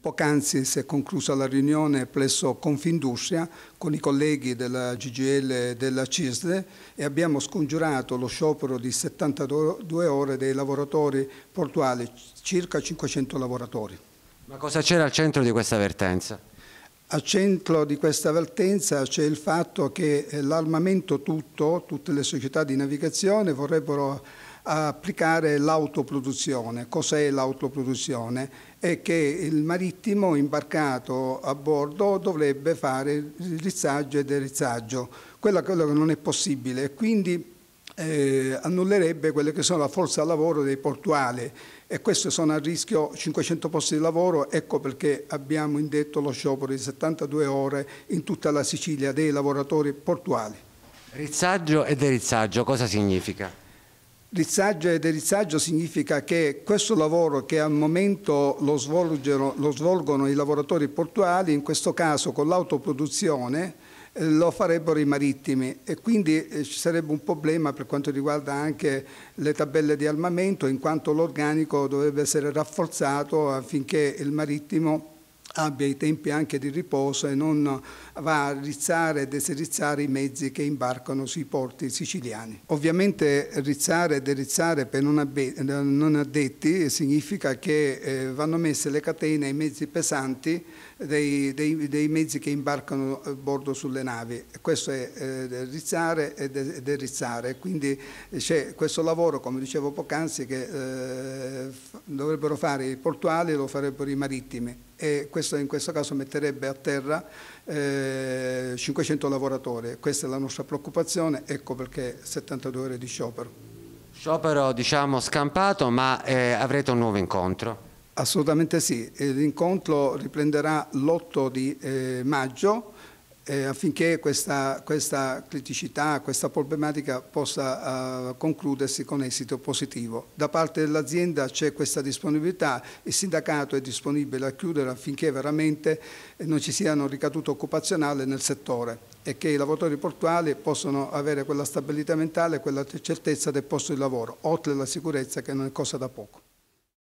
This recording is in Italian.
Poc'anzi si è conclusa la riunione presso Confindustria con i colleghi della GGL e della CISD e abbiamo scongiurato lo sciopero di 72 ore dei lavoratori portuali, circa 500 lavoratori. Ma cosa c'era al centro di questa avvertenza? Al centro di questa avvertenza c'è il fatto che eh, l'armamento tutto, tutte le società di navigazione vorrebbero applicare l'autoproduzione. Cos'è l'autoproduzione? È che il marittimo imbarcato a bordo dovrebbe fare il rizzaggio e derizzaggio, quello, quello che non è possibile. Quindi eh, annullerebbe quelle che sono la forza lavoro dei portuali e questo sono a rischio 500 posti di lavoro, ecco perché abbiamo indetto lo sciopero di 72 ore in tutta la Sicilia dei lavoratori portuali. Rizzaggio e derizzaggio cosa significa? Rizzaggio e derizzaggio significa che questo lavoro che al momento lo, lo svolgono i lavoratori portuali, in questo caso con l'autoproduzione, eh, lo farebbero i marittimi e quindi eh, ci sarebbe un problema per quanto riguarda anche le tabelle di armamento in quanto l'organico dovrebbe essere rafforzato affinché il marittimo abbia i tempi anche di riposo e non va a rizzare e deserizzare i mezzi che imbarcano sui porti siciliani. Ovviamente rizzare e derizzare per non addetti significa che eh, vanno messe le catene ai mezzi pesanti dei, dei, dei mezzi che imbarcano a bordo sulle navi. Questo è eh, rizzare e derizzare, quindi eh, c'è questo lavoro, come dicevo poc'anzi, che dovrebbero fare i portuali e lo farebbero i marittimi e questo in questo caso metterebbe a terra eh, 500 lavoratori. Questa è la nostra preoccupazione, ecco perché 72 ore di sciopero. Sciopero diciamo scampato, ma eh, avrete un nuovo incontro? Assolutamente sì, l'incontro riprenderà l'8 di eh, maggio eh, affinché questa, questa, criticità, questa problematica possa eh, concludersi con esito positivo. Da parte dell'azienda c'è questa disponibilità, il sindacato è disponibile a chiudere affinché veramente eh, non ci siano ricadute occupazionali nel settore e che i lavoratori portuali possano avere quella stabilità mentale, quella certezza del posto di lavoro, oltre alla sicurezza che non è cosa da poco.